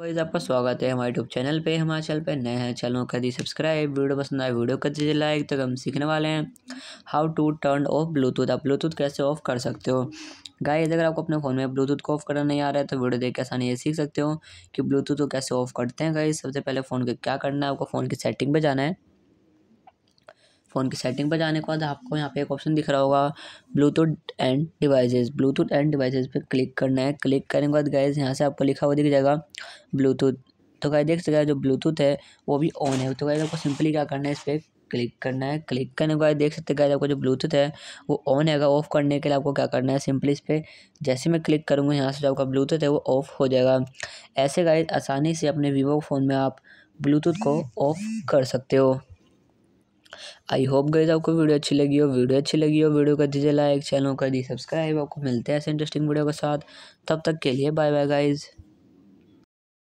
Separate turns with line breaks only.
wise आपका स्वागत है हमारे यूट्यूब चैनल पे हमारे चैनल पे नए हैं चैनल कर दी सब्सक्राइब वीडियो पसंद आए वीडियो कर दीजिए लाइक तो हम सीखने वाले हैं how to turn off Bluetooth आप ब्लूटूथ कैसे ऑफ कर सकते हो गाइस अगर आपको अपने फ़ोन में ब्लूटूथ को ऑफ करना नहीं आ रहा है तो वीडियो देख के आसानी ये सीख सकते हो कि ब्लूटूथ को कैसे ऑफ करते हैं गाइस सबसे पहले फ़ोन को क्या करना है आपको फ़ोन की सेटिंग पर जाना है फ़ोन की सेटिंग पर जाने के बाद आपको यहाँ पे एक ऑप्शन दिख रहा होगा Bluetooth and devices Bluetooth and devices पे क्लिक करना है क्लिक करने के बाद गैस यहाँ से आपको लिखा हुआ दिख जाएगा ब्लूटूथ तो गाय देख सकते जो ब्लूटूथ है वो भी ऑन है तो गाय आपको सिंपली क्या करना है इस पर क्लिक करना है क्लिक करने के बाद देख सकते हैं आपको जो ब्लूटूथ है वो ऑन हैगा ऑफ़ करने के लिए आपको क्या करना है सिंपली इस पर जैसे मैं क्लिक करूँगा यहाँ से जो आपका ब्लूटूथ है वो ऑफ़ हो जाएगा ऐसे गाय आसानी से अपने वीवो फ़ोन में आप ब्लूटूथ को ऑफ़ कर सकते हो आई होप गई आपको वीडियो अच्छी लगी हो वीडियो अच्छी लगी हो वीडियो कर दीजिए लाइक चैनल कर दी सब्सक्राइब आपको मिलते हैं ऐसे इंटरेस्टिंग वीडियो के साथ तब तक के लिए बाय बाय गाइज़